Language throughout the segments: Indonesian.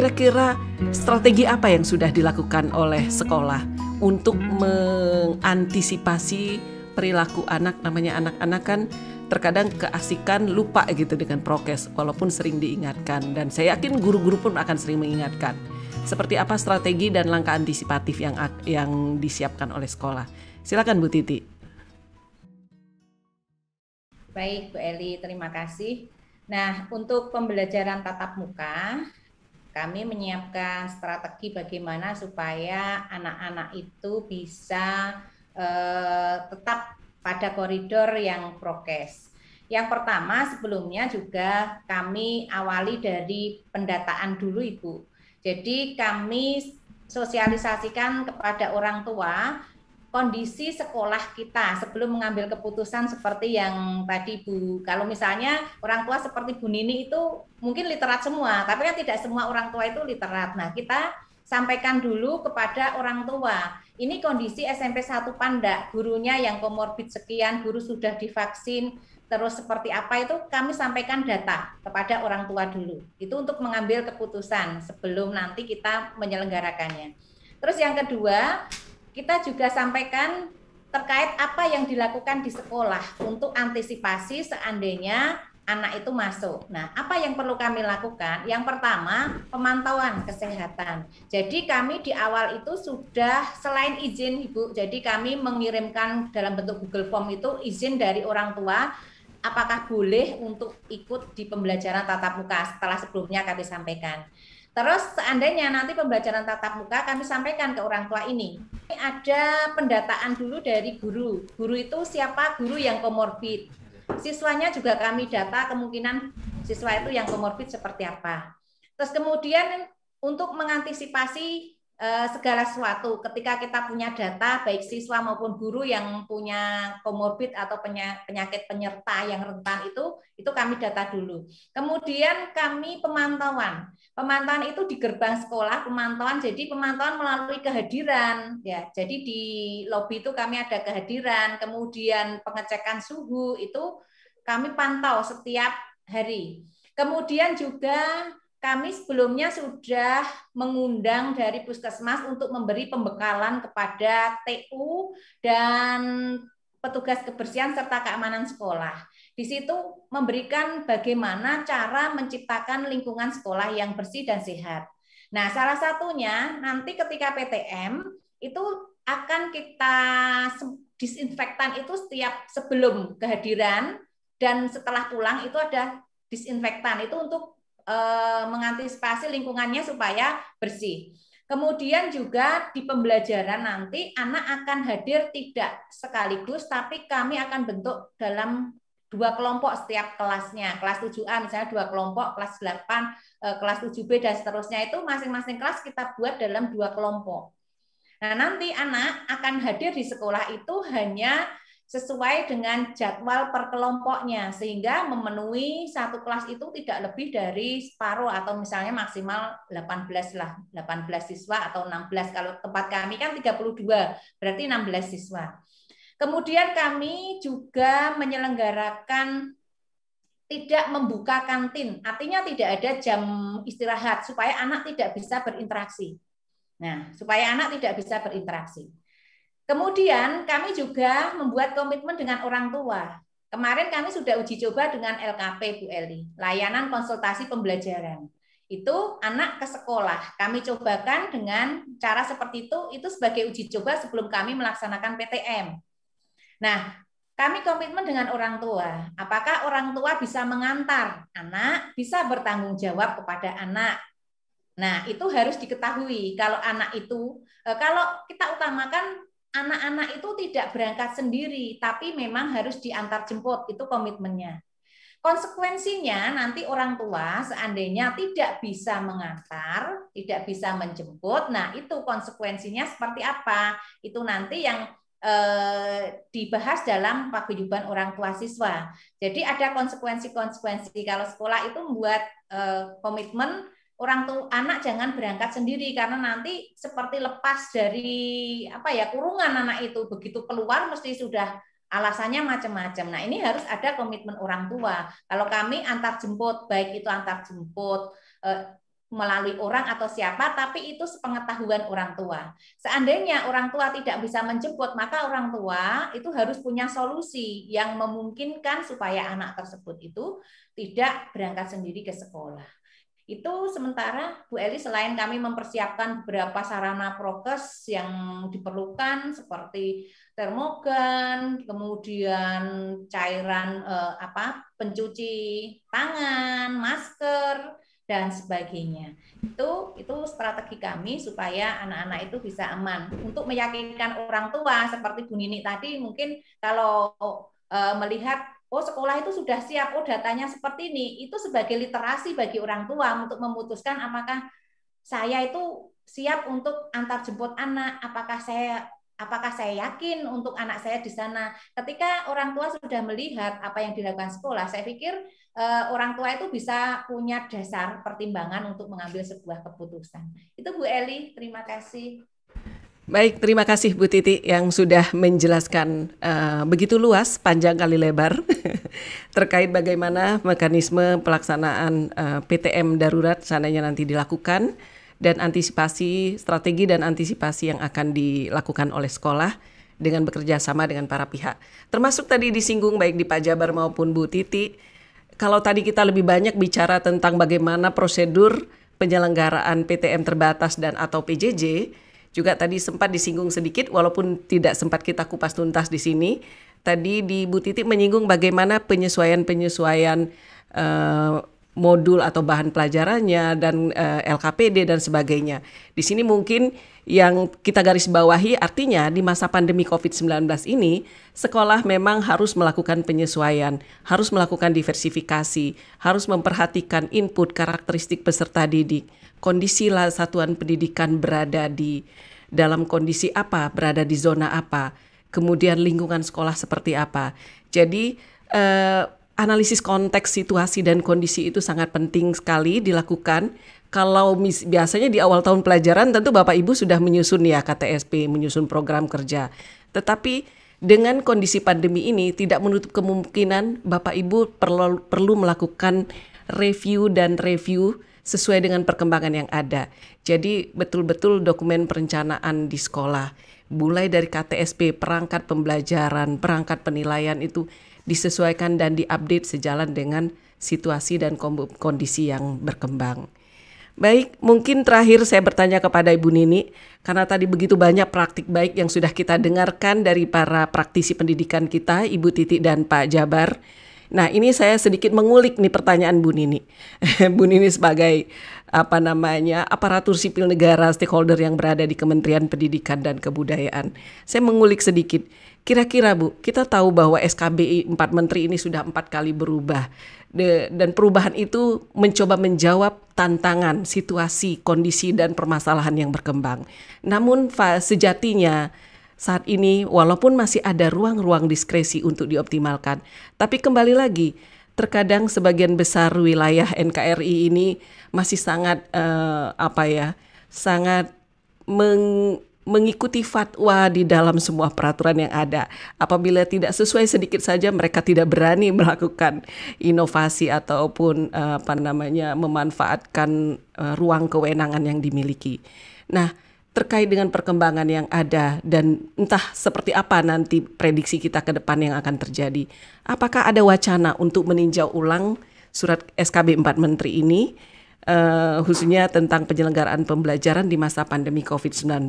kira-kira strategi apa yang sudah dilakukan oleh sekolah untuk mengantisipasi perilaku anak namanya anak-anak kan terkadang keasikan lupa gitu dengan prokes walaupun sering diingatkan dan saya yakin guru-guru pun akan sering mengingatkan seperti apa strategi dan langkah antisipatif yang yang disiapkan oleh sekolah silakan Bu Titi baik Bu Eli terima kasih nah untuk pembelajaran tatap muka kami menyiapkan strategi bagaimana supaya anak-anak itu bisa eh, tetap pada koridor yang prokes. Yang pertama sebelumnya juga kami awali dari pendataan dulu Ibu. Jadi kami sosialisasikan kepada orang tua kondisi sekolah kita sebelum mengambil keputusan seperti yang tadi Bu. Kalau misalnya orang tua seperti Bu Nini itu mungkin literat semua, tapi kan tidak semua orang tua itu literat. Nah, kita sampaikan dulu kepada orang tua. Ini kondisi SMP 1 Panda gurunya yang komorbid sekian, guru sudah divaksin, terus seperti apa itu kami sampaikan data kepada orang tua dulu. Itu untuk mengambil keputusan sebelum nanti kita menyelenggarakannya. Terus yang kedua, kita juga sampaikan terkait apa yang dilakukan di sekolah untuk antisipasi seandainya anak itu masuk. Nah, apa yang perlu kami lakukan? Yang pertama, pemantauan kesehatan. Jadi kami di awal itu sudah selain izin Ibu, jadi kami mengirimkan dalam bentuk Google Form itu izin dari orang tua apakah boleh untuk ikut di pembelajaran tatap muka setelah sebelumnya kami sampaikan. Terus seandainya nanti pembelajaran tatap muka kami sampaikan ke orang tua ini. ini ada pendataan dulu dari guru. Guru itu siapa? Guru yang komorbid. Siswanya juga kami data kemungkinan siswa itu yang komorbid seperti apa. Terus kemudian untuk mengantisipasi Eh, segala sesuatu ketika kita punya data baik siswa maupun guru yang punya komorbid atau penyakit penyerta yang rentan itu itu kami data dulu. Kemudian kami pemantauan. Pemantauan itu di gerbang sekolah, pemantauan jadi pemantauan melalui kehadiran ya. Jadi di lobi itu kami ada kehadiran, kemudian pengecekan suhu itu kami pantau setiap hari. Kemudian juga kami sebelumnya sudah mengundang dari puskesmas untuk memberi pembekalan kepada TU dan petugas kebersihan serta keamanan sekolah. Di situ memberikan bagaimana cara menciptakan lingkungan sekolah yang bersih dan sehat. Nah, salah satunya nanti ketika PTM itu akan kita disinfektan itu setiap sebelum kehadiran dan setelah pulang itu ada disinfektan itu untuk Eh, mengantisipasi lingkungannya supaya bersih. Kemudian juga di pembelajaran nanti anak akan hadir tidak sekaligus, tapi kami akan bentuk dalam dua kelompok setiap kelasnya. Kelas 7A misalnya dua kelompok, kelas 8, eh, kelas 7B dan seterusnya itu masing-masing kelas kita buat dalam dua kelompok. Nah, nanti anak akan hadir di sekolah itu hanya sesuai dengan jadwal per kelompoknya sehingga memenuhi satu kelas itu tidak lebih dari separuh atau misalnya maksimal 18 lah 18 siswa atau 16 kalau tempat kami kan 32 berarti 16 siswa. Kemudian kami juga menyelenggarakan tidak membuka kantin, artinya tidak ada jam istirahat supaya anak tidak bisa berinteraksi. Nah, supaya anak tidak bisa berinteraksi. Kemudian kami juga membuat komitmen dengan orang tua. Kemarin kami sudah uji coba dengan LKP Bu Eli, layanan konsultasi pembelajaran. Itu anak ke sekolah. Kami cobakan dengan cara seperti itu, itu sebagai uji coba sebelum kami melaksanakan PTM. Nah, kami komitmen dengan orang tua. Apakah orang tua bisa mengantar anak, bisa bertanggung jawab kepada anak. Nah, itu harus diketahui kalau anak itu, eh, kalau kita utamakan anak-anak itu tidak berangkat sendiri, tapi memang harus diantar jemput. Itu komitmennya. Konsekuensinya nanti orang tua seandainya tidak bisa mengantar, tidak bisa menjemput, nah itu konsekuensinya seperti apa? Itu nanti yang eh, dibahas dalam paguyuban orang tua siswa. Jadi ada konsekuensi-konsekuensi kalau sekolah itu membuat eh, komitmen orang tua anak jangan berangkat sendiri karena nanti seperti lepas dari apa ya kurungan anak itu begitu keluar mesti sudah alasannya macam-macam. Nah, ini harus ada komitmen orang tua. Kalau kami antar jemput baik itu antar jemput eh, melalui orang atau siapa, tapi itu sepengetahuan orang tua. Seandainya orang tua tidak bisa menjemput, maka orang tua itu harus punya solusi yang memungkinkan supaya anak tersebut itu tidak berangkat sendiri ke sekolah. Itu sementara Bu Eli selain kami mempersiapkan beberapa sarana prokes yang diperlukan seperti termogan, kemudian cairan eh, apa pencuci tangan, masker dan sebagainya. Itu itu strategi kami supaya anak-anak itu bisa aman. Untuk meyakinkan orang tua seperti Bu Nini tadi mungkin kalau eh, melihat oh sekolah itu sudah siap, oh datanya seperti ini, itu sebagai literasi bagi orang tua untuk memutuskan apakah saya itu siap untuk antar jemput anak, apakah saya apakah saya yakin untuk anak saya di sana. Ketika orang tua sudah melihat apa yang dilakukan sekolah, saya pikir eh, orang tua itu bisa punya dasar pertimbangan untuk mengambil sebuah keputusan. Itu Bu Eli, terima kasih. Baik, terima kasih Bu Titi yang sudah menjelaskan uh, begitu luas, panjang kali lebar terkait bagaimana mekanisme pelaksanaan uh, eh, PTM darurat seandainya nanti dilakukan dan antisipasi strategi dan antisipasi yang akan dilakukan oleh sekolah dengan bekerja sama dengan para pihak. Termasuk tadi disinggung baik di Pak Jabar maupun Bu Titi, kalau tadi kita lebih banyak bicara tentang bagaimana prosedur penyelenggaraan PTM terbatas dan atau PJJ, juga tadi sempat disinggung sedikit walaupun tidak sempat kita kupas tuntas di sini. Tadi di Bu Titi menyinggung bagaimana penyesuaian-penyesuaian uh, modul atau bahan pelajarannya dan uh, eh, LKPD dan sebagainya. Di sini mungkin yang kita garis bawahi artinya di masa pandemi Covid-19 ini sekolah memang harus melakukan penyesuaian, harus melakukan diversifikasi, harus memperhatikan input karakteristik peserta didik kondisi satuan pendidikan berada di dalam kondisi apa, berada di zona apa, kemudian lingkungan sekolah seperti apa. Jadi eh, analisis konteks situasi dan kondisi itu sangat penting sekali dilakukan. Kalau mis biasanya di awal tahun pelajaran tentu Bapak Ibu sudah menyusun ya KTSP, menyusun program kerja. Tetapi dengan kondisi pandemi ini tidak menutup kemungkinan Bapak Ibu perlu perlu melakukan review dan review sesuai dengan perkembangan yang ada. Jadi betul-betul dokumen perencanaan di sekolah, mulai dari KTSP, perangkat pembelajaran, perangkat penilaian itu disesuaikan dan diupdate sejalan dengan situasi dan kondisi yang berkembang. Baik, mungkin terakhir saya bertanya kepada Ibu Nini, karena tadi begitu banyak praktik baik yang sudah kita dengarkan dari para praktisi pendidikan kita, Ibu Titi dan Pak Jabar. Nah, ini saya sedikit mengulik nih pertanyaan Bu Nini. Bu Nini sebagai apa namanya aparatur sipil negara stakeholder yang berada di Kementerian Pendidikan dan Kebudayaan. Saya mengulik sedikit. Kira-kira Bu, kita tahu bahwa SKBI 4 menteri ini sudah empat kali berubah. De, dan perubahan itu mencoba menjawab tantangan, situasi, kondisi, dan permasalahan yang berkembang. Namun fa, sejatinya saat ini walaupun masih ada ruang-ruang diskresi untuk dioptimalkan. Tapi kembali lagi, terkadang sebagian besar wilayah NKRI ini masih sangat uh, apa ya, sangat meng mengikuti fatwa di dalam semua peraturan yang ada. Apabila tidak sesuai sedikit saja, mereka tidak berani melakukan inovasi ataupun eh, apa namanya memanfaatkan eh, ruang kewenangan yang dimiliki. Nah, terkait dengan perkembangan yang ada dan entah seperti apa nanti prediksi kita ke depan yang akan terjadi. Apakah ada wacana untuk meninjau ulang surat SKB 4 Menteri ini uh, khususnya tentang penyelenggaraan pembelajaran di masa pandemi COVID-19?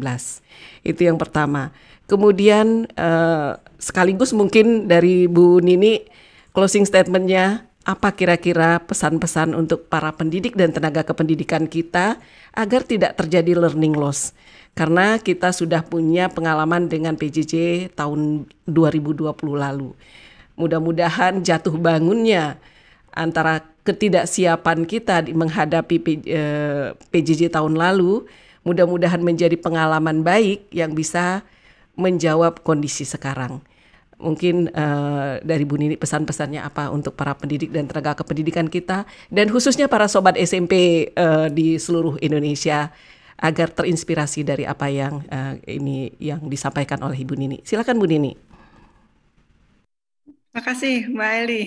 Itu yang pertama. Kemudian uh, sekaligus mungkin dari Bu Nini closing statementnya apa kira-kira pesan-pesan untuk para pendidik dan tenaga kependidikan kita agar tidak terjadi learning loss? Karena kita sudah punya pengalaman dengan PJJ tahun 2020 lalu. Mudah-mudahan jatuh bangunnya antara ketidaksiapan kita menghadapi PJJ eh, tahun lalu, mudah-mudahan menjadi pengalaman baik yang bisa menjawab kondisi sekarang mungkin uh, dari Bu Nini pesan-pesannya apa untuk para pendidik dan tenaga kependidikan kita dan khususnya para sobat SMP uh, eh, di seluruh Indonesia agar terinspirasi dari apa yang uh, ini yang disampaikan oleh Ibu Nini. Silakan Bu Nini. Terima kasih Mbak Eli.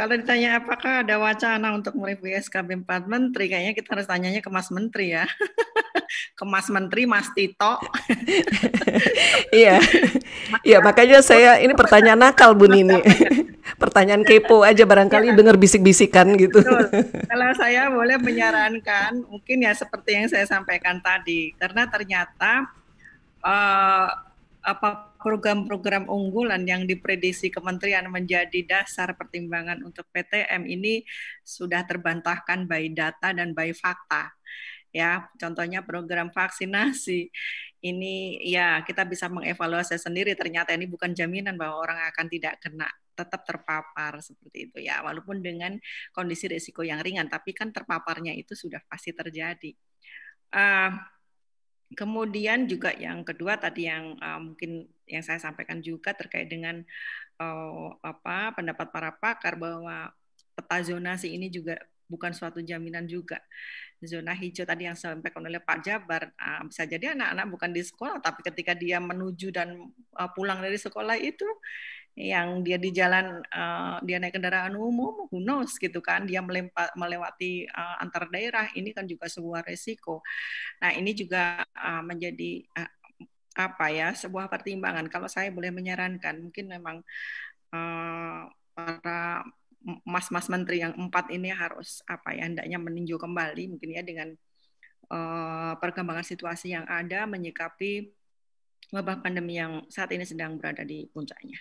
Kalau ditanya apakah ada wacana untuk mereview SKB 4 Menteri, kayaknya kita harus tanyanya ke Mas Menteri ya. ke Mas Menteri, Mas Tito. iya. Iya, makanya saya ini pertanyaan nakal Bu Nini. pertanyaan kepo aja barangkali ya. dengar bisik-bisikan gitu. Betul. Kalau saya boleh menyarankan, mungkin ya seperti yang saya sampaikan tadi, karena ternyata uh, apa program-program unggulan yang diprediksi kementerian menjadi dasar pertimbangan untuk PTM ini sudah terbantahkan by data dan by fakta. Ya, contohnya program vaksinasi. Ini ya kita bisa mengevaluasi sendiri ternyata ini bukan jaminan bahwa orang akan tidak kena tetap terpapar seperti itu ya walaupun dengan kondisi risiko yang ringan tapi kan terpaparnya itu sudah pasti terjadi uh, Kemudian juga yang kedua tadi yang uh, mungkin yang saya sampaikan juga terkait dengan uh, apa pendapat para pakar bahwa peta zonasi ini juga bukan suatu jaminan juga. Zona hijau tadi yang sampaikan oleh Pak Jabar uh, bisa jadi anak-anak bukan di sekolah tapi ketika dia menuju dan uh, pulang dari sekolah itu yang dia di jalan uh, dia naik kendaraan umum who knows gitu kan dia melempa, melewati uh, antar daerah ini kan juga sebuah resiko nah ini juga uh, menjadi uh, apa ya sebuah pertimbangan kalau saya boleh menyarankan mungkin memang uh, para mas-mas menteri yang empat ini harus apa ya hendaknya meninjau kembali mungkin ya dengan uh, perkembangan situasi yang ada menyikapi wabah pandemi yang saat ini sedang berada di puncaknya.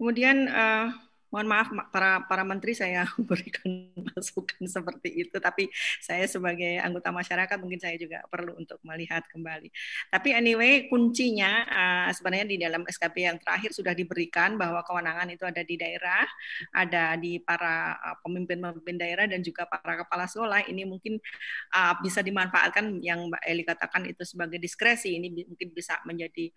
Kemudian uh, mohon maaf para para menteri saya berikan masukan seperti itu, tapi saya sebagai anggota masyarakat mungkin saya juga perlu untuk melihat kembali. Tapi anyway kuncinya eh, sebenarnya di dalam SKP yang terakhir sudah diberikan bahwa kewenangan itu ada di daerah, ada di para eh, pemimpin-pemimpin daerah dan juga para kepala sekolah. Ini mungkin bisa dimanfaatkan yang Mbak Eli katakan itu sebagai diskresi. Ini mungkin bisa menjadi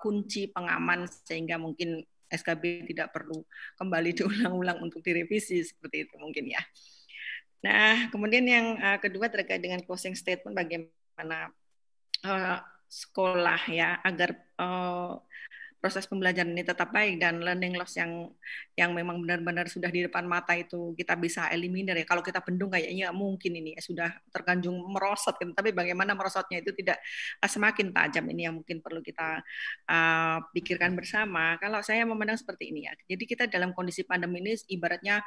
kunci pengaman sehingga mungkin SKB tidak perlu kembali diulang-ulang untuk direvisi seperti itu mungkin ya. Nah, kemudian yang eh, kedua terkait dengan closing statement bagaimana uh, sekolah ya agar uh, proses pembelajaran ini tetap baik dan learning loss yang yang memang benar-benar sudah di depan mata itu kita bisa eliminir ya. Kalau kita bendung kayaknya mungkin ini ya sudah terganjung merosot kan. Tapi bagaimana merosotnya itu tidak eh, semakin tajam ini yang mungkin perlu kita uh, pikirkan bersama. Kalau saya memandang seperti ini ya. Jadi kita dalam kondisi pandemi ini ibaratnya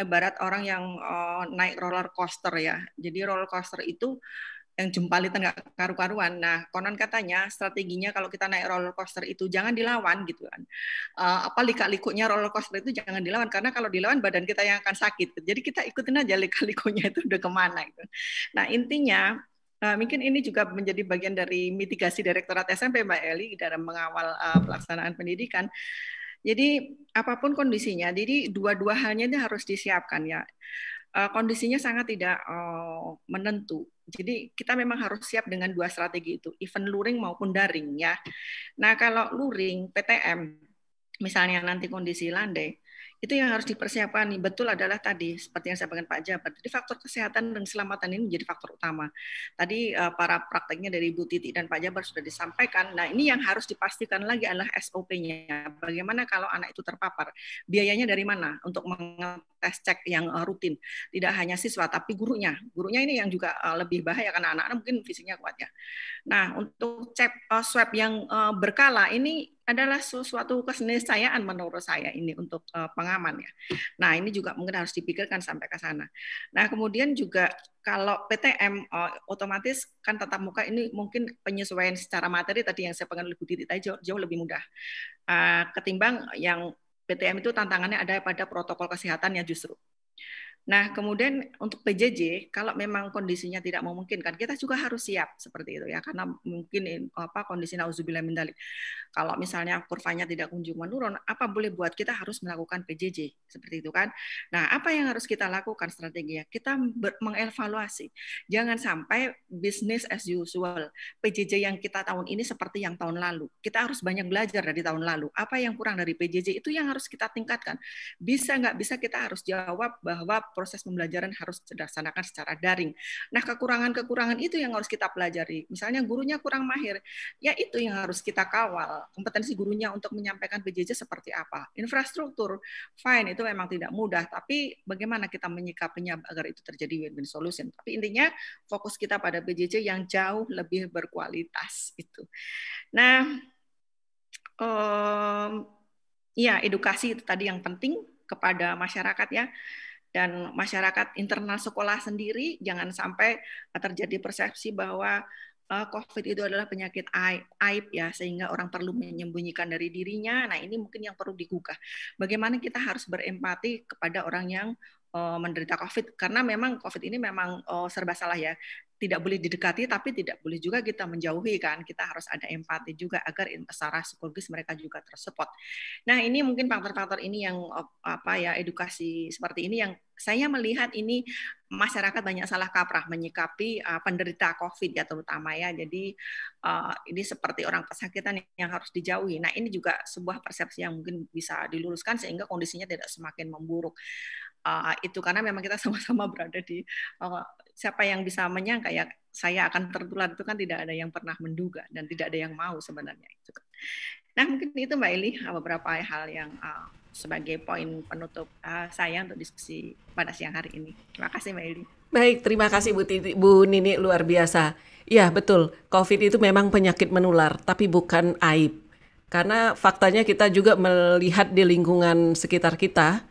ibarat orang yang uh, naik roller coaster ya. Jadi roller coaster itu yang jempalitan nggak karu-karuan. Nah, konon katanya strateginya kalau kita naik roller coaster itu jangan dilawan gitu kan. Uh, apa lika-likunya roller coaster itu jangan dilawan karena kalau dilawan badan kita yang akan sakit. Jadi kita ikutin aja lika-likunya itu udah kemana itu. Nah, intinya Nah, mungkin ini juga menjadi bagian dari mitigasi Direktorat SMP Mbak Eli dalam mengawal uh, pelaksanaan pendidikan. Jadi apapun kondisinya, jadi dua-dua halnya ini harus disiapkan ya. Eh, kondisinya sangat tidak eh, menentu. Jadi kita memang harus siap dengan dua strategi itu, event luring maupun daring ya. Nah kalau luring PTM, misalnya nanti kondisi landai, itu yang harus dipersiapkan nih betul adalah tadi seperti yang saya bagikan Pak Jabat jadi faktor kesehatan dan keselamatan ini menjadi faktor utama tadi eh, para prakteknya dari Bu Titi dan Pak Jabar sudah disampaikan nah ini yang harus dipastikan lagi adalah SOP-nya bagaimana kalau anak itu terpapar biayanya dari mana untuk tes cek yang eh, rutin. Tidak hanya siswa, tapi gurunya. Gurunya ini yang juga eh, lebih bahaya karena anak-anak mungkin fisiknya kuat ya. Nah, untuk cek eh, swab yang berkala ini adalah sesuatu keniscayaan menurut saya ini untuk pengaman ya. Nah, ini juga mungkin harus dipikirkan sampai ke sana. Nah, kemudian juga kalau PTM otomatis kan tatap muka ini mungkin penyesuaian secara materi tadi yang saya pengen lebih titik tadi jauh lebih mudah. ketimbang yang PTM itu tantangannya ada pada protokol kesehatannya justru. Nah, kemudian untuk PJJ, kalau memang kondisinya tidak memungkinkan, kita juga harus siap seperti itu ya, karena mungkin apa kondisi nauzubillah mindalik. Kalau misalnya kurvanya tidak kunjung menurun, apa boleh buat kita harus melakukan PJJ seperti itu kan? Nah, apa yang harus kita lakukan strategi ya Kita mengevaluasi. Jangan sampai bisnis as usual. PJJ yang kita tahun ini seperti yang tahun lalu. Kita harus banyak belajar dari tahun lalu. Apa yang kurang dari PJJ itu yang harus kita tingkatkan. Bisa nggak bisa kita harus jawab bahwa proses pembelajaran harus dilaksanakan secara daring. Nah, kekurangan-kekurangan itu yang harus kita pelajari. Misalnya gurunya kurang mahir, ya itu yang harus kita kawal. Kompetensi gurunya untuk menyampaikan PJJ seperti apa. Infrastruktur, fine, itu memang tidak mudah. Tapi bagaimana kita menyikapinya agar itu terjadi win-win solution. Tapi intinya fokus kita pada PJJ yang jauh lebih berkualitas. itu. Nah, um, ya edukasi itu tadi yang penting kepada masyarakat ya dan masyarakat internal sekolah sendiri jangan sampai terjadi persepsi bahwa eh, COVID itu adalah penyakit aib, ya sehingga orang perlu menyembunyikan dari dirinya. Nah ini mungkin yang perlu digugah. Bagaimana kita harus berempati kepada orang yang eh, menderita COVID karena memang COVID ini memang eh, serba salah ya tidak boleh didekati tapi tidak boleh juga kita menjauhi kan kita harus ada empati juga agar secara psikologis mereka juga tersupport. Nah ini mungkin faktor-faktor ini yang oh, apa ya edukasi seperti ini yang saya melihat ini masyarakat banyak salah kaprah menyikapi uh, penderita COVID ya terutama ya. Jadi uh, ini seperti orang kesakitan yang harus dijauhi. Nah ini juga sebuah persepsi yang mungkin bisa diluruskan sehingga kondisinya tidak semakin memburuk. Uh, itu karena memang kita sama-sama berada di uh, siapa yang bisa menyangka ya saya akan tertular itu kan tidak ada yang pernah menduga dan tidak ada yang mau sebenarnya itu. Kan. Nah mungkin itu Mbak Eli eh, beberapa hal yang uh, sebagai poin penutup uh, saya untuk diskusi pada siang hari ini. Terima kasih Mbak Eli. Baik, terima kasih Bu, Titi, Bu Nini luar biasa. Ya betul, COVID itu memang penyakit menular, tapi bukan aib. Karena faktanya kita juga melihat di lingkungan sekitar kita,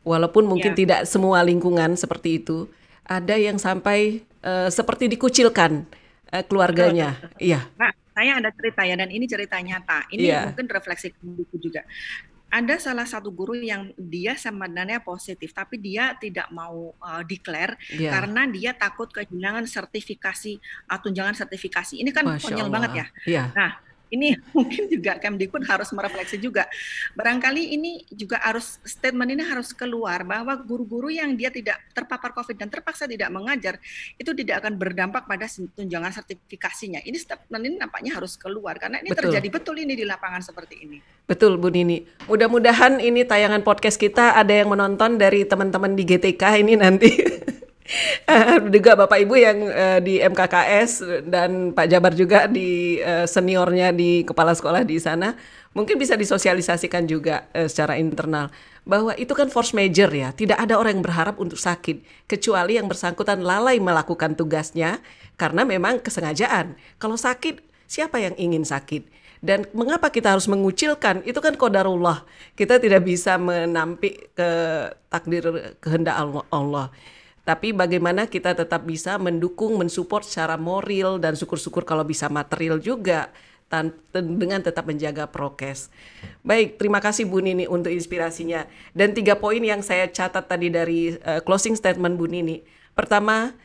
walaupun mungkin ya. tidak semua lingkungan seperti itu, ada yang sampai uh, seperti dikucilkan uh, keluarganya. Iya. Nah, saya ada cerita ya dan ini cerita nyata. Ini yeah. mungkin refleksi buku juga. Ada salah satu guru yang dia sebenarnya positif, tapi dia tidak mau uh, declare yeah. karena dia takut kehilangan sertifikasi atau uh, tunjangan sertifikasi. Ini kan konyol banget ya. Yeah. Nah, ini mungkin juga Kemdikbud harus merefleksi juga. Barangkali ini juga harus statement ini harus keluar bahwa guru-guru yang dia tidak terpapar COVID dan terpaksa tidak mengajar itu tidak akan berdampak pada tunjangan sertifikasinya. Ini statement ini nampaknya harus keluar karena ini betul. terjadi betul ini di lapangan seperti ini. Betul Bu Nini. Mudah-mudahan ini tayangan podcast kita ada yang menonton dari teman-teman di GTK ini nanti. juga Bapak Ibu yang uh, di MKKS dan Pak Jabar juga di uh, seniornya di kepala sekolah di sana mungkin bisa disosialisasikan juga uh, secara internal bahwa itu kan force major ya, tidak ada orang yang berharap untuk sakit kecuali yang bersangkutan lalai melakukan tugasnya karena memang kesengajaan. Kalau sakit, siapa yang ingin sakit? dan mengapa kita harus mengucilkan itu kan kodarullah kita tidak bisa menampik ke takdir kehendak Allah tapi bagaimana kita tetap bisa mendukung, mensupport secara moral dan syukur-syukur kalau bisa material juga dengan tetap menjaga prokes. Baik, terima kasih Bu Nini untuk inspirasinya. Dan tiga poin yang saya catat tadi dari uh, closing statement Bu Nini. Pertama,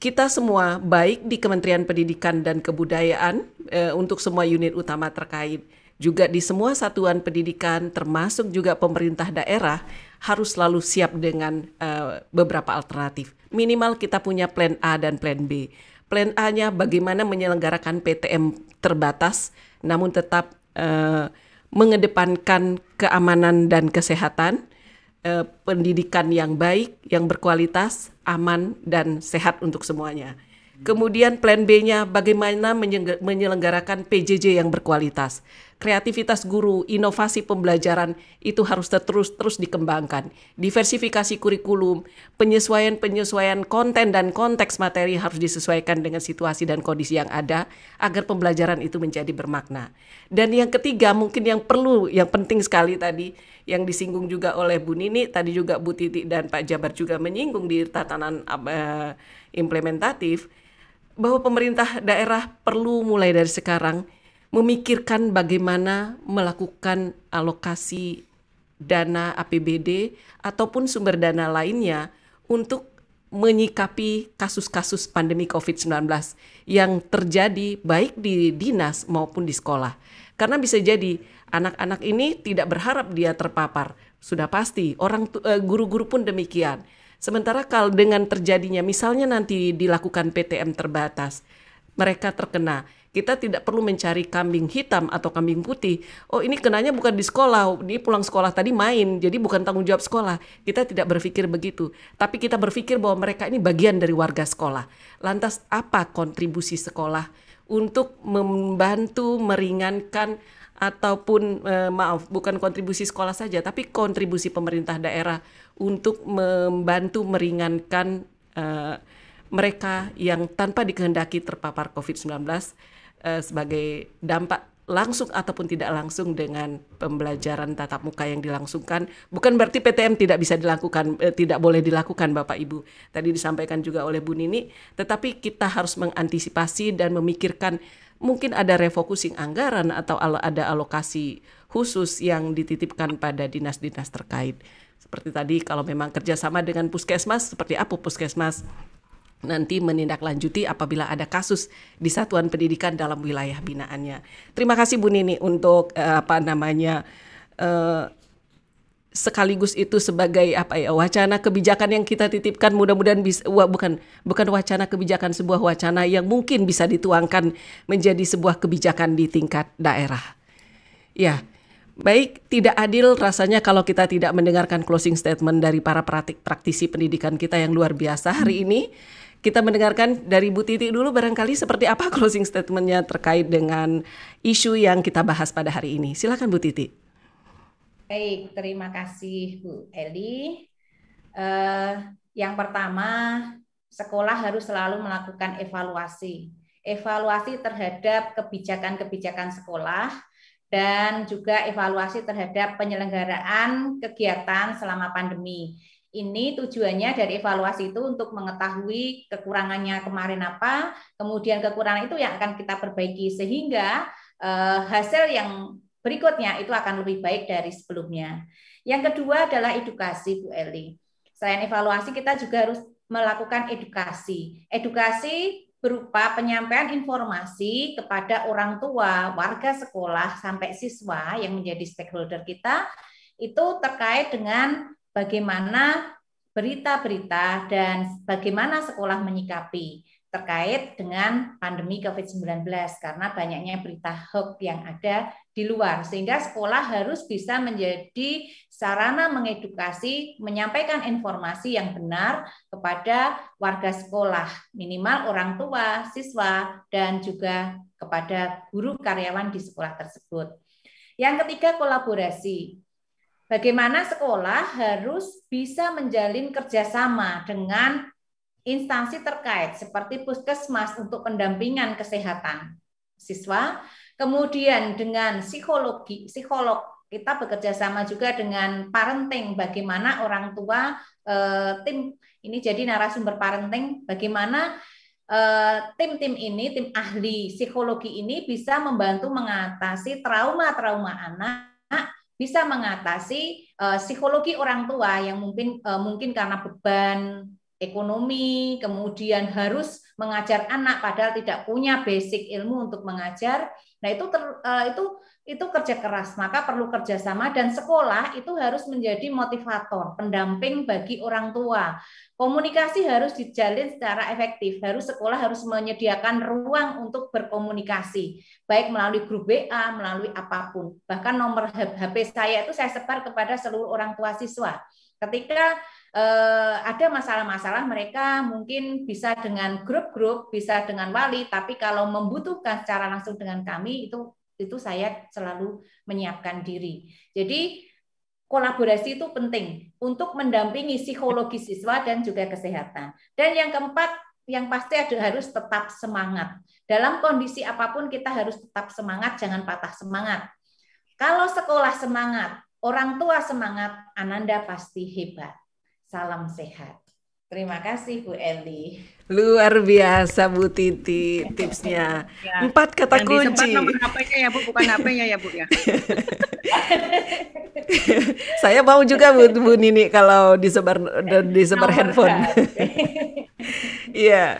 kita semua baik di Kementerian Pendidikan dan Kebudayaan uh, untuk semua unit utama terkait juga di semua satuan pendidikan termasuk juga pemerintah daerah harus selalu siap dengan uh, beberapa alternatif. Minimal kita punya plan A dan plan B. Plan A-nya bagaimana menyelenggarakan PTM terbatas namun tetap uh, mengedepankan keamanan dan kesehatan, uh, pendidikan yang baik, yang berkualitas, aman dan sehat untuk semuanya. Kemudian plan B-nya bagaimana menyelenggarakan PJJ yang berkualitas. Kreativitas guru, inovasi pembelajaran itu harus terus terus dikembangkan. Diversifikasi kurikulum, penyesuaian-penyesuaian konten dan konteks materi harus disesuaikan dengan situasi dan kondisi yang ada agar pembelajaran itu menjadi bermakna. Dan yang ketiga mungkin yang perlu yang penting sekali tadi yang disinggung juga oleh Bu Nini, tadi juga Bu Titi dan Pak Jabar juga menyinggung di tatanan uh, implementatif bahwa pemerintah daerah perlu mulai dari sekarang memikirkan bagaimana melakukan alokasi dana APBD ataupun sumber dana lainnya untuk menyikapi kasus-kasus pandemi COVID-19 yang terjadi baik di dinas maupun di sekolah. Karena bisa jadi anak-anak ini tidak berharap dia terpapar. Sudah pasti orang eh, guru-guru pun demikian. Sementara kalau dengan terjadinya misalnya nanti dilakukan PTM terbatas, mereka terkena. Kita tidak perlu mencari kambing hitam atau kambing putih. Oh, ini kenanya bukan di sekolah, ini pulang sekolah tadi main, jadi bukan tanggung jawab sekolah. Kita tidak berpikir begitu, tapi kita berpikir bahwa mereka ini bagian dari warga sekolah. Lantas apa kontribusi sekolah untuk membantu meringankan ataupun eh, maaf bukan kontribusi sekolah saja tapi kontribusi pemerintah daerah untuk membantu meringankan eh, mereka yang tanpa dikehendaki terpapar COVID-19 eh, sebagai dampak langsung ataupun tidak langsung dengan pembelajaran tatap muka yang dilangsungkan bukan berarti PTM tidak bisa dilakukan eh, tidak boleh dilakukan Bapak Ibu tadi disampaikan juga oleh Bu Nini tetapi kita harus mengantisipasi dan memikirkan mungkin ada refocusing anggaran atau ada alokasi khusus yang dititipkan pada dinas-dinas terkait. Seperti tadi kalau memang kerjasama dengan puskesmas, seperti apa puskesmas nanti menindaklanjuti apabila ada kasus di satuan pendidikan dalam wilayah binaannya. Terima kasih Bu Nini untuk eh, apa namanya eh, sekaligus itu sebagai apa ya wacana kebijakan yang kita titipkan mudah-mudahan bisa bukan bukan wacana kebijakan sebuah wacana yang mungkin bisa dituangkan menjadi sebuah kebijakan di tingkat daerah. Ya. Baik, tidak adil rasanya kalau kita tidak mendengarkan closing statement dari para praktik praktisi pendidikan kita yang luar biasa hari ini. Kita mendengarkan dari Bu Titi dulu barangkali seperti apa closing statementnya terkait dengan isu yang kita bahas pada hari ini. Silakan Bu Titi. Baik, terima kasih Bu Eli. Uh, yang pertama, sekolah harus selalu melakukan evaluasi. Evaluasi terhadap kebijakan-kebijakan sekolah dan juga evaluasi terhadap penyelenggaraan kegiatan selama pandemi. Ini tujuannya dari evaluasi itu untuk mengetahui kekurangannya kemarin apa, kemudian kekurangan itu yang akan kita perbaiki sehingga eh, hasil yang berikutnya itu akan lebih baik dari sebelumnya. Yang kedua adalah edukasi Bu Eli. Selain evaluasi kita juga harus melakukan edukasi. Edukasi berupa penyampaian informasi kepada orang tua, warga sekolah sampai siswa yang menjadi stakeholder kita itu terkait dengan bagaimana berita-berita dan bagaimana sekolah menyikapi terkait dengan pandemi COVID-19 karena banyaknya berita hoax yang ada di luar sehingga sekolah harus bisa menjadi sarana mengedukasi menyampaikan informasi yang benar kepada warga sekolah minimal orang tua siswa dan juga kepada guru karyawan di sekolah tersebut yang ketiga kolaborasi bagaimana sekolah harus bisa menjalin kerjasama dengan instansi terkait seperti puskesmas untuk pendampingan kesehatan siswa Kemudian dengan psikologi, psikolog kita bekerja sama juga dengan parenting bagaimana orang tua eh, tim ini jadi narasumber parenting bagaimana eh, tim-tim ini tim ahli psikologi ini bisa membantu mengatasi trauma-trauma anak bisa mengatasi eh, psikologi orang tua yang mungkin eh, mungkin karena beban ekonomi kemudian harus mengajar anak padahal tidak punya basic ilmu untuk mengajar Nah itu ter, eh, itu itu kerja keras, maka perlu kerjasama dan sekolah itu harus menjadi motivator, pendamping bagi orang tua. Komunikasi harus dijalin secara efektif, harus sekolah harus menyediakan ruang untuk berkomunikasi, baik melalui grup wa melalui apapun. Bahkan nomor HP saya itu saya sebar kepada seluruh orang tua siswa Ketika eh, ada masalah-masalah, mereka mungkin bisa dengan grup-grup, bisa dengan wali, tapi kalau membutuhkan secara langsung dengan kami, itu itu saya selalu menyiapkan diri. Jadi kolaborasi itu penting untuk mendampingi psikologi siswa dan juga kesehatan. Dan yang keempat, yang pasti ada harus tetap semangat. Dalam kondisi apapun kita harus tetap semangat, jangan patah semangat. Kalau sekolah semangat, Orang tua semangat, Ananda pasti hebat. Salam sehat. Terima kasih Bu Eli. Luar biasa Bu Titi tipsnya. Ya. Empat kata Yang kunci. nomor HP-nya ya Bu, bukan HP-nya ya Bu ya. Saya mau juga Bu, Bu Nini kalau disebar disebar nomor handphone. Iya.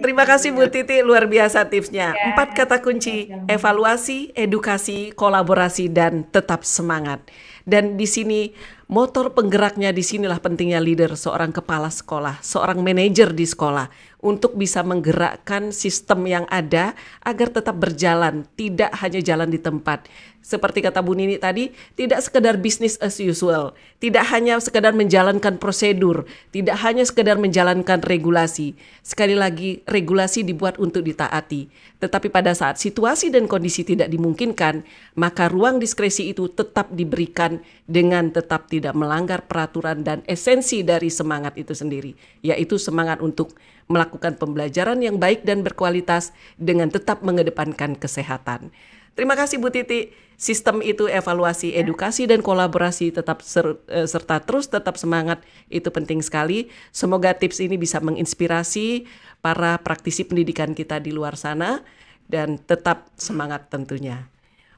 Terima kasih Bu Titi, luar biasa tipsnya. Ya. Empat kata kunci, evaluasi, edukasi, kolaborasi, dan tetap semangat. Dan di sini motor penggeraknya di sinilah pentingnya leader, seorang kepala sekolah, seorang manajer di sekolah untuk bisa menggerakkan sistem yang ada agar tetap berjalan, tidak hanya jalan di tempat. Seperti kata Bu Nini tadi, tidak sekedar bisnis as usual, tidak hanya sekedar menjalankan prosedur, tidak hanya sekedar menjalankan regulasi. Sekali lagi, regulasi dibuat untuk ditaati. Tetapi pada saat situasi dan kondisi tidak dimungkinkan, maka ruang diskresi itu tetap diberikan dengan tetap tidak melanggar peraturan dan esensi dari semangat itu sendiri, yaitu semangat untuk melakukan pembelajaran yang baik dan berkualitas dengan tetap mengedepankan kesehatan. Terima kasih Bu Titi. Sistem itu evaluasi ya. edukasi dan kolaborasi tetap ser, eh, serta terus tetap semangat itu penting sekali. Semoga tips ini bisa menginspirasi para praktisi pendidikan kita di luar sana dan tetap semangat tentunya.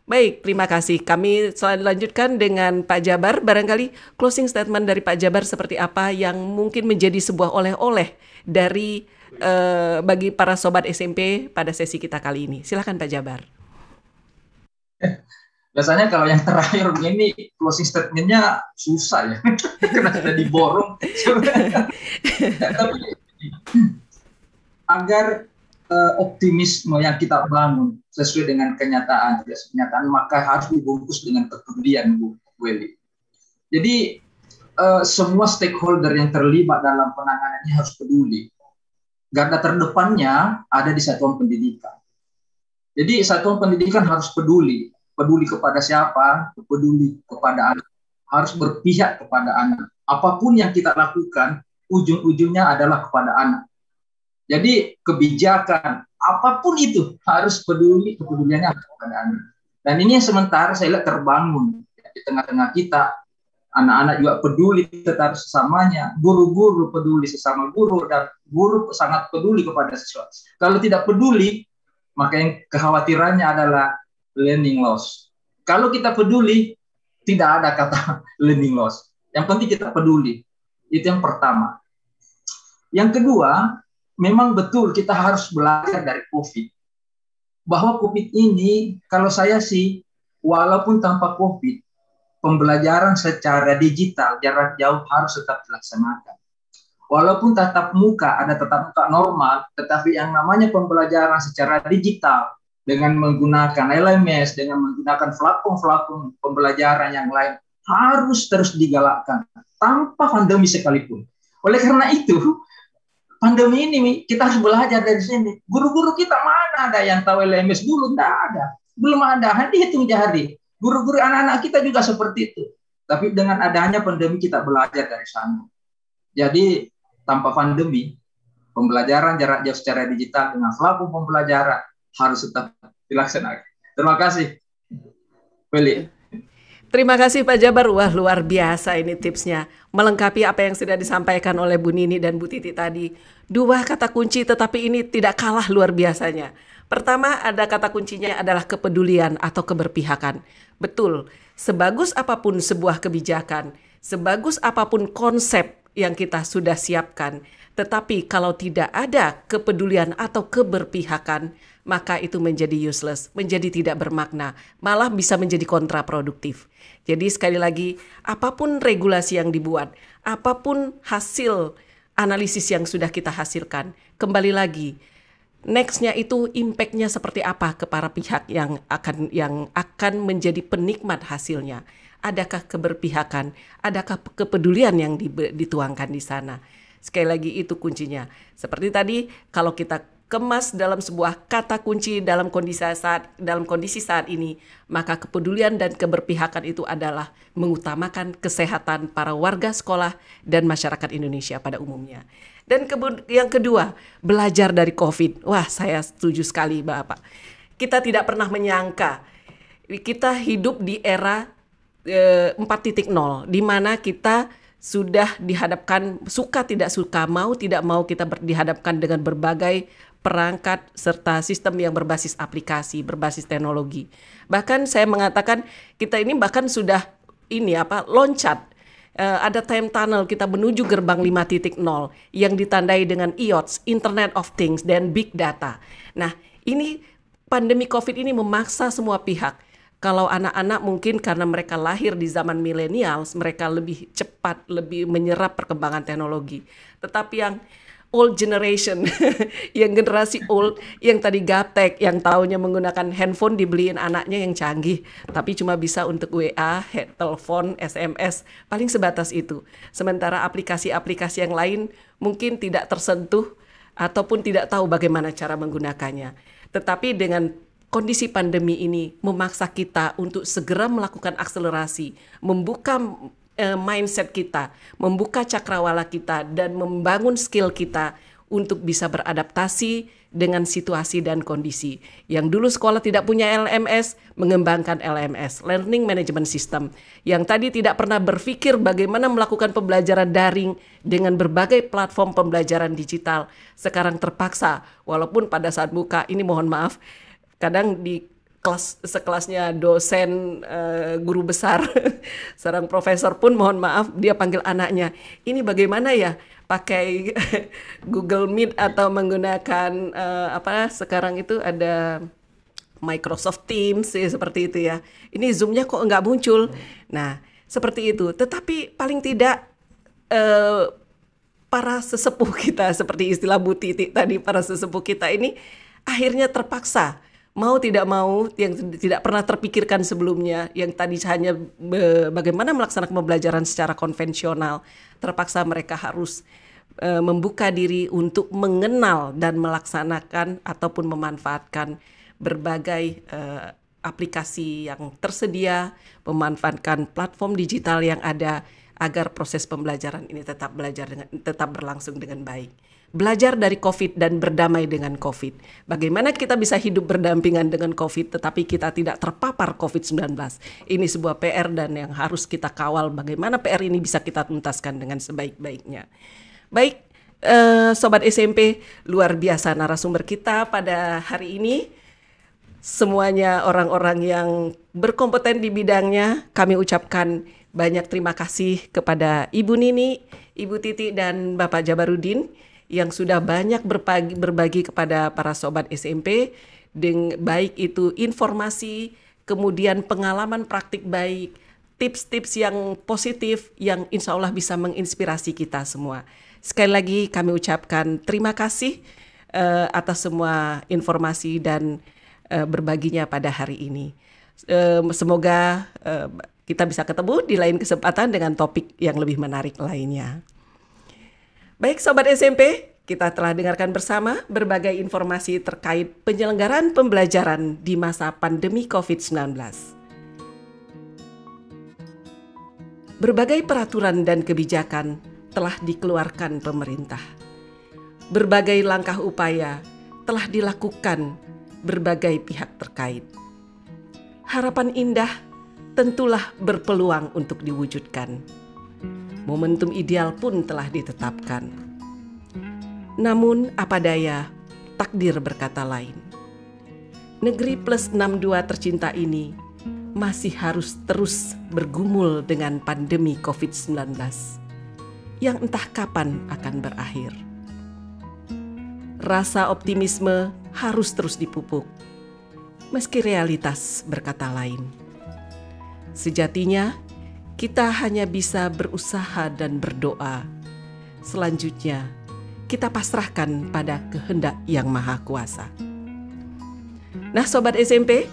Baik, terima kasih. Kami lanjutkan dengan Pak Jabar. Barangkali closing statement dari Pak Jabar seperti apa yang mungkin menjadi sebuah oleh-oleh dari uh, bagi para sobat SMP pada sesi kita kali ini. Silahkan Pak Jabar. Eh, biasanya kalau yang terakhir ini closing statementnya susah ya, karena sudah diborong. Tapi agar uh, optimisme yang kita bangun sesuai dengan kenyataan, ya, kenyataan maka harus dibungkus dengan kepedulian Bu Weli. Jadi Eh, semua stakeholder yang terlibat dalam penanganannya harus peduli. Garda terdepannya ada di satuan pendidikan. Jadi satuan pendidikan harus peduli, peduli kepada siapa, peduli kepada anak, harus berpihak kepada anak. Apapun yang kita lakukan, ujung-ujungnya adalah kepada anak. Jadi kebijakan apapun itu harus peduli kepeduliannya kepada anak. Dan ini sementara saya lihat terbangun di tengah-tengah kita anak-anak juga peduli terhadap sesamanya, guru-guru peduli sesama guru dan guru sangat peduli kepada siswa. Kalau tidak peduli, maka yang kekhawatirannya adalah learning loss. Kalau kita peduli, tidak ada kata learning loss. Yang penting kita peduli. Itu yang pertama. Yang kedua, memang betul kita harus belajar dari COVID. Bahwa COVID ini, kalau saya sih, walaupun tanpa COVID, pembelajaran secara digital jarak jauh harus tetap dilaksanakan. Walaupun tatap muka ada tatap muka normal, tetapi yang namanya pembelajaran secara digital dengan menggunakan LMS, dengan menggunakan platform-platform pembelajaran yang lain harus terus digalakkan tanpa pandemi sekalipun. Oleh karena itu, pandemi ini kita harus belajar dari sini. Guru-guru kita mana ada yang tahu LMS dulu? Tidak ada. Belum ada. hanya Dihitung jari Guru-guru anak-anak kita juga seperti itu. Tapi dengan adanya pandemi kita belajar dari sana. Jadi tanpa pandemi, pembelajaran jarak jauh secara digital dengan selaku pembelajaran harus tetap dilaksanakan. Terima kasih. Pilih. Terima kasih Pak Jabar. Wah, luar biasa ini tipsnya. Melengkapi apa yang sudah disampaikan oleh Bu Nini dan Bu Titi tadi. Dua kata kunci tetapi ini tidak kalah luar biasanya. Pertama ada kata kuncinya adalah kepedulian atau keberpihakan. Betul, sebagus apapun sebuah kebijakan, sebagus apapun konsep yang kita sudah siapkan, tetapi kalau tidak ada kepedulian atau keberpihakan, maka itu menjadi useless, menjadi tidak bermakna, malah bisa menjadi kontraproduktif. Jadi sekali lagi, apapun regulasi yang dibuat, apapun hasil analisis yang sudah kita hasilkan, kembali lagi nextnya itu impactnya seperti apa ke para pihak yang akan yang akan menjadi penikmat hasilnya adakah keberpihakan adakah kepedulian yang dituangkan di sana sekali lagi itu kuncinya seperti tadi kalau kita kemas dalam sebuah kata kunci dalam kondisi saat dalam kondisi saat ini, maka kepedulian dan keberpihakan itu adalah mengutamakan kesehatan para warga sekolah dan masyarakat Indonesia pada umumnya. Dan ke yang kedua, belajar dari COVID. Wah, saya setuju sekali, Bapak. Kita tidak pernah menyangka kita hidup di era eh, 4.0 di mana kita sudah dihadapkan suka tidak suka mau tidak mau kita dihadapkan dengan berbagai perangkat serta sistem yang berbasis aplikasi, berbasis teknologi. Bahkan saya mengatakan kita ini bahkan sudah ini apa loncat uh, ada time tunnel kita menuju gerbang 5.0 yang ditandai dengan IOTS, e Internet of Things dan Big Data. Nah, ini pandemi Covid ini memaksa semua pihak kalau anak-anak mungkin karena mereka lahir di zaman milenial, mereka lebih cepat, lebih menyerap perkembangan teknologi. Tetapi yang old generation yang generasi old yang tadi gaptek yang tahunya menggunakan handphone dibeliin anaknya yang canggih tapi cuma bisa untuk WA, telepon, SMS paling sebatas itu. Sementara aplikasi-aplikasi yang lain mungkin tidak tersentuh ataupun tidak tahu bagaimana cara menggunakannya. Tetapi dengan kondisi pandemi ini memaksa kita untuk segera melakukan akselerasi, membuka Eh, mindset kita, membuka cakrawala kita dan membangun skill kita untuk bisa beradaptasi dengan situasi dan kondisi. Yang dulu sekolah tidak punya LMS, mengembangkan LMS, Learning Management System. Yang tadi tidak pernah berpikir bagaimana melakukan pembelajaran daring dengan berbagai platform pembelajaran digital. Sekarang terpaksa, walaupun pada saat buka, ini mohon maaf, kadang di kelas sekelasnya dosen uh, guru besar seorang profesor pun mohon maaf dia panggil anaknya ini bagaimana ya pakai Google Meet atau menggunakan uh, apa sekarang itu ada Microsoft Teams ya, seperti itu ya ini zoomnya kok nggak muncul nah seperti itu tetapi paling tidak uh, para sesepuh kita seperti istilah Bu Titi tadi para sesepuh kita ini akhirnya terpaksa mau tidak mau yang tidak pernah terpikirkan sebelumnya yang tadi hanya bagaimana melaksanakan pembelajaran secara konvensional terpaksa mereka harus e, membuka diri untuk mengenal dan melaksanakan ataupun memanfaatkan berbagai e, aplikasi yang tersedia memanfaatkan platform digital yang ada agar proses pembelajaran ini tetap belajar dengan tetap berlangsung dengan baik belajar dari COVID dan berdamai dengan COVID. Bagaimana kita bisa hidup berdampingan dengan COVID tetapi kita tidak terpapar COVID-19. Ini sebuah PR dan yang harus kita kawal bagaimana PR ini bisa kita tuntaskan dengan sebaik-baiknya. Baik, eh, sobat SMP, luar biasa narasumber kita pada hari ini semuanya orang-orang yang berkompeten di bidangnya. Kami ucapkan banyak terima kasih kepada Ibu Nini, Ibu Titi, dan Bapak Jabarudin yang sudah banyak berbagi, berbagi kepada para sobat SMP dengan baik itu informasi, kemudian pengalaman praktik baik, tips-tips yang positif yang insya Allah bisa menginspirasi kita semua. Sekali lagi kami ucapkan terima kasih uh, atas semua informasi dan uh, berbaginya pada hari ini. Uh, semoga uh, kita bisa ketemu di lain kesempatan dengan topik yang lebih menarik lainnya. Baik Sobat SMP, kita telah dengarkan bersama berbagai informasi terkait penyelenggaraan pembelajaran di masa pandemi COVID-19. Berbagai peraturan dan kebijakan telah dikeluarkan pemerintah. Berbagai langkah upaya telah dilakukan berbagai pihak terkait. Harapan indah tentulah berpeluang untuk diwujudkan Momentum ideal pun telah ditetapkan. Namun apa daya, takdir berkata lain. Negeri plus 62 tercinta ini masih harus terus bergumul dengan pandemi COVID-19 yang entah kapan akan berakhir. Rasa optimisme harus terus dipupuk, meski realitas berkata lain. Sejatinya, kita hanya bisa berusaha dan berdoa. Selanjutnya, kita pasrahkan pada kehendak Yang Maha Kuasa. Nah, sobat SMP,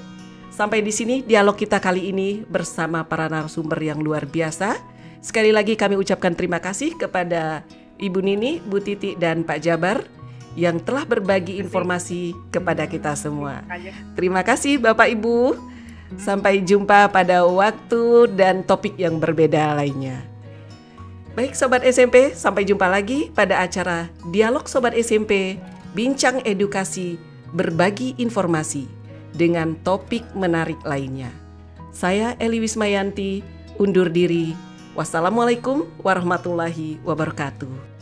sampai di sini dialog kita kali ini bersama para narasumber yang luar biasa. Sekali lagi kami ucapkan terima kasih kepada Ibu Nini, Bu Titi, dan Pak Jabar yang telah berbagi informasi kepada kita semua. Terima kasih Bapak Ibu. Sampai jumpa pada waktu dan topik yang berbeda lainnya. Baik Sobat SMP, sampai jumpa lagi pada acara Dialog Sobat SMP, Bincang Edukasi, Berbagi Informasi, dengan topik menarik lainnya. Saya Eli Wismayanti, undur diri. Wassalamualaikum warahmatullahi wabarakatuh.